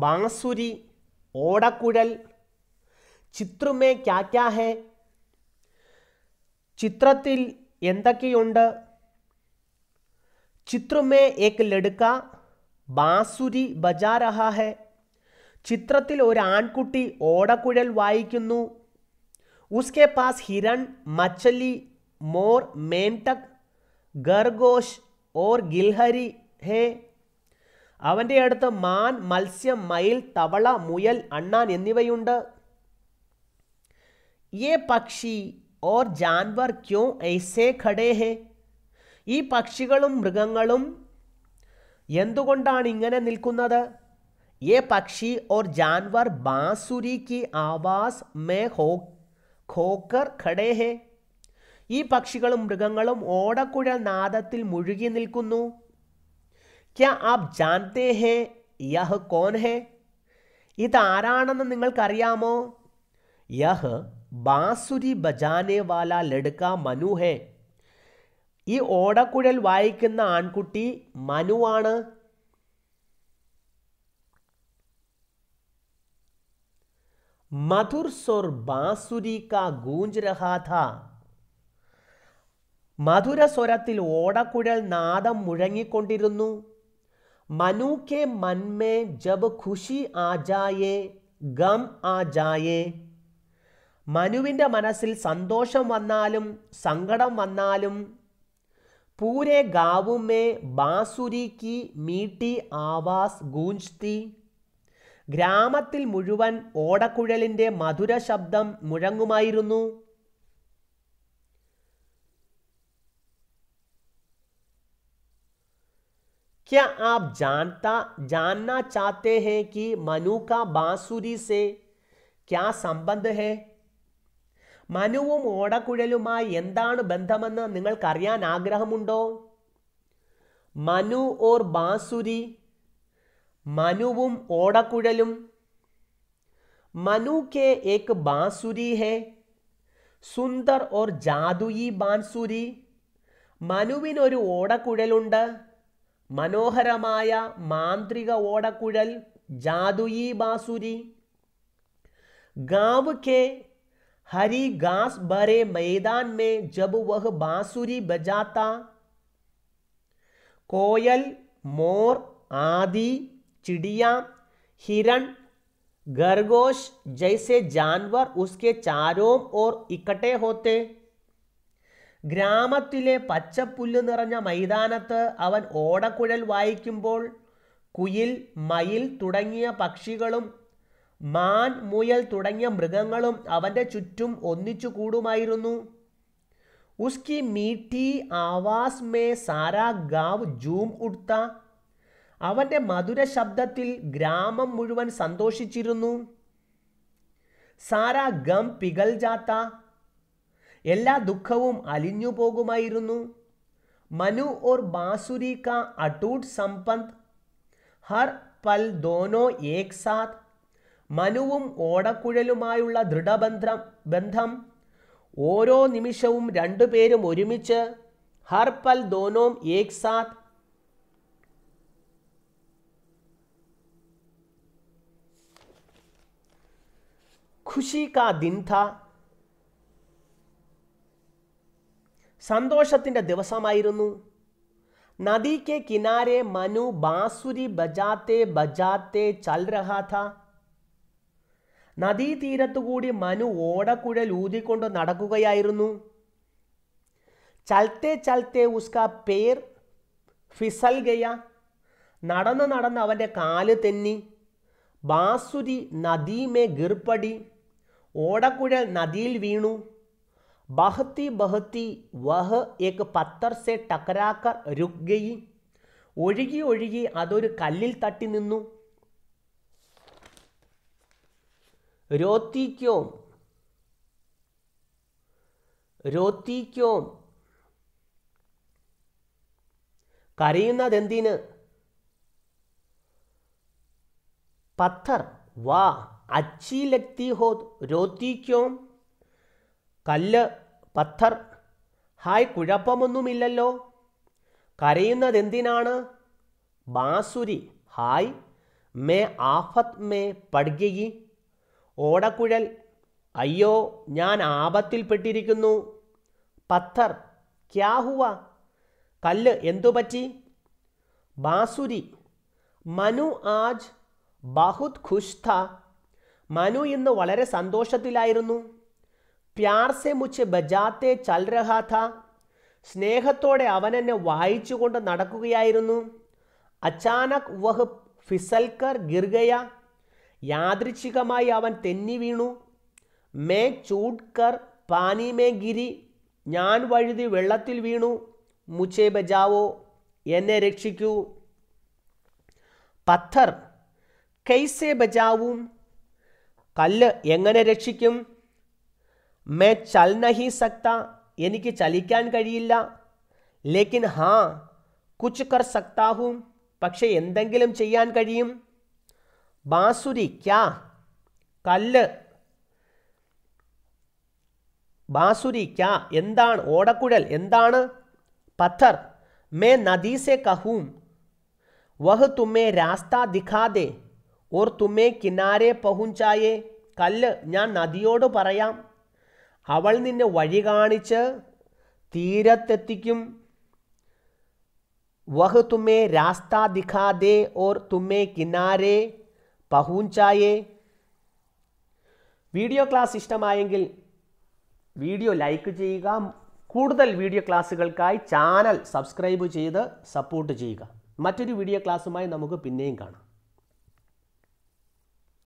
बांसुरी ओड़ाकुड़ल चित्र में क्या क्या है चित्र चित्र में एक लड़का बांसुरी बजा रहा है चित्र ഒരു ആൺകുട്ടി ഓടക്കുഴൽ വായിക്കുന്നു उसके पास हिरण मछली मोर मेंटक गरगोश और गिलहरी है അവൻ്റെ അടുത്ത് മാൻ മത്സ്യം മയിൽ തവള മുയൽ അണ്ണാൻ എന്നിവയുണ്ട് ഏ പക്ഷി ഓർ ജാൻവർ ക്യോ ഐസേ ഖഡേ ഹേ ഈ പക്ഷികളും മൃഗങ്ങളും എന്തുകൊണ്ടാണ് ഇങ്ങനെ നിൽക്കുന്നത് ഏ പക്ഷി ഓർ ജാൻവർ ബാസുരി കി ആവാസ് മേ ഹോ ഖോക്കർ ഖഡേ ഹേ ഈ പക്ഷികളും മൃഗങ്ങളും ഓടക്കുഴൽ നാദത്തിൽ മുഴുകി നിൽക്കുന്നു क्या आप जानते हैं यह कौन है इतराणियामो यह बांसुरी बजाने वाला लड़का मनु है ई ओडकुल वाईक आणकुटी मनु आ मधुर स्वर बांसुरी का गूंज रहा था मधुर स्वर ओडकुल नाद मुड़ी മനു के മന്മേ ജബ് ഖുഷി ആ ജായേ ഗം ആ ജായേ മനുവിൻ്റെ മനസ്സിൽ സന്തോഷം വന്നാലും സങ്കടം വന്നാലും പൂരെ ഗാവുമേ ബാസുരി കി മീട്ടി ആവാസ് ഗൂഞ്ച്തി ഗ്രാമത്തിൽ മുഴുവൻ ഓടക്കുഴലിൻ്റെ മധുര ശബ്ദം മുഴങ്ങുമായിരുന്നു क्या आप जानता जानना चाहते हैं कि मनु का बांसुरी से क्या संबंध है मनु बंधम आग्रह मनु और बांसुरी मनु ओडकुम मनु के एक बांसुरी है सुंदर और जादुई बांसुरी मनुवर ओडकुल मनोहर मांत्रिक ओडकुल जादुई बासुरी गांव के हरी घास भरे मैदान में जब वह बांसुरी बजाता कोयल मोर आदि चिड़िया हिरण गरगोश जैसे जानवर उसके चारों ओर इकट्ठे होते ഗ്രാമത്തിലെ പച്ചപ്പുല്ല് നിറഞ്ഞ മൈതാനത്ത് അവൻ ഓടക്കുഴൽ വായിക്കുമ്പോൾ കുയിൽ മയിൽ തുടങ്ങിയ പക്ഷികളും മാൻ മുയൽ തുടങ്ങിയ മൃഗങ്ങളും അവൻ്റെ ചുറ്റും ഒന്നിച്ചു കൂടുമായിരുന്നു ഉസ്കി മീഠി ആവാസ് മേ സാരാ ഗാവ് ജൂം ഉഡ്ത അവൻ്റെ മധുര ശബ്ദത്തിൽ ഗ്രാമം മുഴുവൻ സന്തോഷിച്ചിരുന്നു സാരാ ഗം പികൽ ജാത്ത എല്ലാ ദുഃഖവും അലിഞ്ഞു പോകുമായിരുന്നു മനു ഓർ ബാസുരി കാ അടൂട്ട് സമ്പത്ത് ഹർ പൽ ദോനോ ഏക് സാത്ത് മനുവും ഓടക്കുഴലുമായുള്ള ദൃഢബന്ധം ബന്ധം ഓരോ നിമിഷവും രണ്ടുപേരും ഒരുമിച്ച് ഹർ പൽ ദോനോം ഏക് സാത്ത് खुशी का दिन था സന്തോഷത്തിൻ്റെ ദിവസമായിരുന്നു നദിക്ക് കിനാരെ മനു ബാസുരി ബജാത്തെ ബജാത്തെ ചൽരഹാഥ രഹാഥ നദീതീരത്തുകൂടി മനു ഓടക്കുഴൽ ഊതിക്കൊണ്ട് നടക്കുകയായിരുന്നു ചൽത്തെ ചൽത്തെ ഉസ്ക പേർ ഫിസൽ ഗയ നടന്ന് നടന്ന് അവൻ്റെ കാല് തെന്നി ബാസുരി നദീമേ ഗിർപ്പടി ഓടക്കുഴൽ നദിയിൽ വീണു बहती बहती वह एक पत्थर से टकराकर रुक गई ഒഴുകി ഒഴുകി അതൊരു കല്ലിൽ തട്ടി നിന്നു രോത്തിക്കോം രോത്തിക്കോം കരയുന്നതെന്തിന് പത്തർ വാ അച്ചി ലക്തി ഹോ രോത്തിക്കോം കല്ല് പത്ഥർ ഹായ് കുഴപ്പമൊന്നുമില്ലല്ലോ കരയുന്നതെന്തിനാണ് ബാസുരി ഹായ് മേ ആഫത്ത് മേ പഡ്ഗി ഓടക്കുഴൽ അയ്യോ ഞാൻ ആപത്തിൽപ്പെട്ടിരിക്കുന്നു പത്ഥർ ക്യാഹുവ ഹുവ കല്ല് എന്തുപറ്റി ബാസുരി മനു ആജ് ബഹുത് ഖുഷ് മനു ഇന്ന് വളരെ സന്തോഷത്തിലായിരുന്നു പ്യാർ സെ മുച്ച് ബജാത്തെ ചൽ രഹാഥ സ്നേഹത്തോടെ അവൻ എന്നെ വായിച്ചുകൊണ്ട് നടക്കുകയായിരുന്നു അച്ചാനക് വഹ് ഫിസൽക്കർ ഗിർഗയ യാദൃച്ഛികമായി അവൻ തെന്നി വീണു മേ ചൂട്ട്കർ പാനി മേ ഗിരി ഞാൻ വഴുതി വെള്ളത്തിൽ വീണു മുച്ചേ ബജാവോ എന്നെ രക്ഷിക്കൂ പത്ഥർ കൈസെ ബജാവും കല്ല് എങ്ങനെ രക്ഷിക്കും मैं चल नहीं सकता यानी कि चलिकान कही लेकिन हाँ कुछ कर सकता हूँ पक्षे एंकान कहूँ बांसुरी क्या कल बांसुरी क्या एंण ओडकुल पत्थर मैं नदी से कहूँ वह तुम्हें रास्ता दिखा दे और तुम्हें किनारे पहुँचाए कल या नदियोड़ पर അവൾ നിന്നെ വഴി കാണിച്ച് തീരത്തെത്തിക്കും വഹ് തുമ്മെ രാസ്താ ദിഖാദേ ഓർ തുമ്മെ കിനാരെ പഹൂഞ്ചായേ വീഡിയോ ക്ലാസ് ഇഷ്ടമായെങ്കിൽ വീഡിയോ ലൈക്ക് ചെയ്യുക കൂടുതൽ വീഡിയോ ക്ലാസ്സുകൾക്കായി ചാനൽ സബ്സ്ക്രൈബ് ചെയ്ത് സപ്പോർട്ട് ചെയ്യുക മറ്റൊരു വീഡിയോ ക്ലാസ്സുമായി നമുക്ക് പിന്നെയും കാണാം